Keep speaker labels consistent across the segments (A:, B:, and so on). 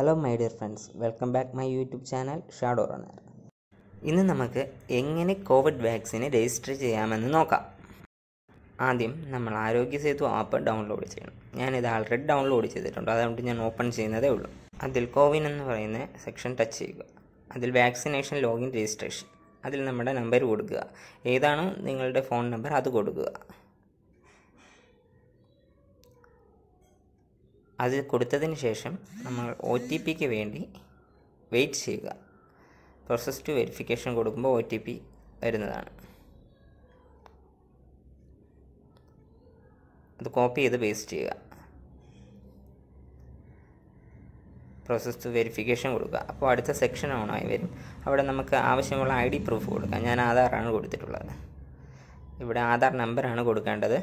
A: hello my dear friends welcome back my YouTube channel Shadow Runner ഇന്ന് നമുക്ക് എങ്ങനെ Covid വാക്സിന് register ചെയ്യാമെന്ന് നോക്കാം ആദ്യം നമ്മൾ ആരോഗ്യ സേതു ആപ്പ് ഡൗൺലോഡ് ചെയ്യണം ഞാനിത് ആൾറെഡി ഡൗൺലോഡ് ചെയ്തിട്ടുണ്ട് അതുകൊണ്ട് ഞാൻ ഓപ്പൺ ചെയ്യുന്നതേ ഉള്ളൂ അതിൽ കോവിൻ എന്ന് പറയുന്ന സെക്ഷൻ ടച്ച് ചെയ്യുക അതിൽ വാക്സിനേഷൻ ലോഗിൻ രജിസ്ട്രേഷൻ അതിൽ നമ്മുടെ നമ്പർ കൊടുക്കുക ഏതാണോ നിങ്ങളുടെ ഫോൺ നമ്പർ അത് കൊടുക്കുക അത് കൊടുത്തതിന് ശേഷം നമ്മൾ ഒ ടി പിക്ക് വേണ്ടി വെയിറ്റ് ചെയ്യുക പ്രോസസ് ടു വെരിഫിക്കേഷൻ കൊടുക്കുമ്പോൾ ഒ ടി പി വരുന്നതാണ് അത് കോപ്പി ചെയ്ത് പേസ്റ്റ് ചെയ്യുക പ്രോസസ് ടു വെരിഫിക്കേഷൻ കൊടുക്കുക അപ്പോൾ അടുത്ത സെക്ഷൻ ഓണായി വരും അവിടെ നമുക്ക് ആവശ്യമുള്ള ഐ ഡി പ്രൂഫ് കൊടുക്കാം ഞാൻ ആധാറാണ് കൊടുത്തിട്ടുള്ളത് ഇവിടെ ആധാർ നമ്പറാണ് കൊടുക്കേണ്ടത്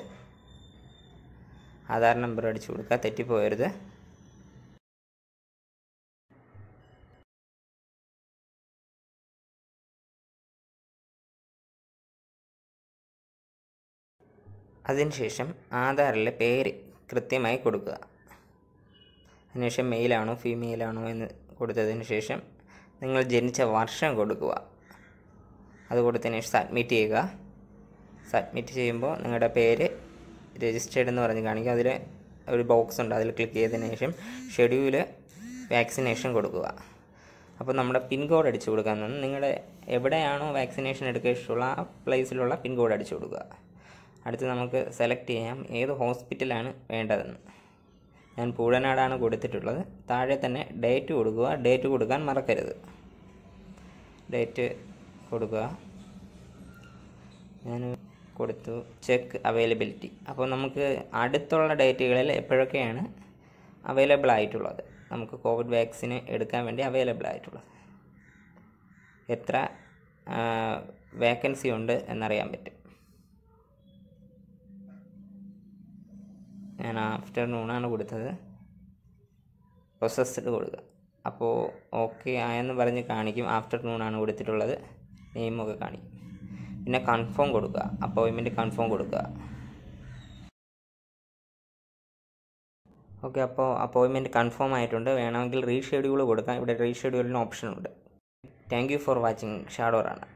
A: ആധാർ നമ്പർ അടിച്ചു കൊടുക്കുക തെറ്റിപ്പോയരുത് അതിനുശേഷം ആധാറിലെ പേര് കൃത്യമായി കൊടുക്കുക അതിനുശേഷം മെയിലാണോ ഫീമെയിലാണോ എന്ന് കൊടുത്തതിന് ശേഷം നിങ്ങൾ ജനിച്ച വർഷം കൊടുക്കുക അത് കൊടുത്തതിന് ശേഷം സബ്മിറ്റ് ചെയ്യുക സബ്മിറ്റ് ചെയ്യുമ്പോൾ നിങ്ങളുടെ പേര് രജിസ്റ്റേഡ് എന്ന് പറഞ്ഞ് കാണിക്കും അതിൽ ഒരു ബോക്സ് ഉണ്ട് അതിൽ ക്ലിക്ക് ചെയ്തതിന് ശേഷം ഷെഡ്യൂൾ വാക്സിനേഷൻ കൊടുക്കുക അപ്പോൾ നമ്മുടെ പിൻ കോഡ് അടിച്ചു കൊടുക്കാൻ തന്നെ നിങ്ങളുടെ എവിടെയാണോ വാക്സിനേഷൻ ഇഷ്ടമുള്ള ആ പ്ലേസിലുള്ള പിൻ കോഡ് അടിച്ചു കൊടുക്കുക അടുത്ത് നമുക്ക് സെലക്ട് ചെയ്യാം ഏത് ഹോസ്പിറ്റലാണ് വേണ്ടതെന്ന് ഞാൻ പൂഴനാടാണ് കൊടുത്തിട്ടുള്ളത് താഴെ തന്നെ ഡേറ്റ് കൊടുക്കുക ഡേറ്റ് കൊടുക്കാൻ മറക്കരുത് ഡേറ്റ് കൊടുക്കുക ഞാൻ കൊടുത്തു ചെക്ക് അവൈലബിലിറ്റി അപ്പോൾ നമുക്ക് അടുത്തുള്ള ഡേറ്റുകളിൽ എപ്പോഴൊക്കെയാണ് അവൈലബിൾ ആയിട്ടുള്ളത് നമുക്ക് കോവിഡ് വാക്സിന് എടുക്കാൻ വേണ്ടി അവൈലബിൾ ആയിട്ടുള്ളത് എത്ര വേക്കൻസി ഉണ്ട് എന്നറിയാൻ പറ്റും ഞാൻ ആഫ്റ്റർനൂണാണ് കൊടുത്തത് പ്രൊസസ്ഡ് കൊടുക്കുക അപ്പോൾ ഓക്കെ ആയെന്ന് പറഞ്ഞ് കാണിക്കും ആഫ്റ്റർനൂണാണ് കൊടുത്തിട്ടുള്ളത് നെയിമൊക്കെ കാണിക്കും പിന്നെ കൺഫേം കൊടുക്കുക അപ്പോയിൻമെൻറ്റ് കൺഫേം കൊടുക്കുക ഓക്കെ അപ്പോൾ അപ്പോയിൻമെൻറ്റ് കൺഫേം ആയിട്ടുണ്ട് വേണമെങ്കിൽ റീഷെഡ്യൂൾ കൊടുക്കാം ഇവിടെ റീഷെഡ്യൂളിന് ഓപ്ഷനുണ്ട് താങ്ക് യു ഫോർ വാച്ചിങ് ഷാഡോറാണ്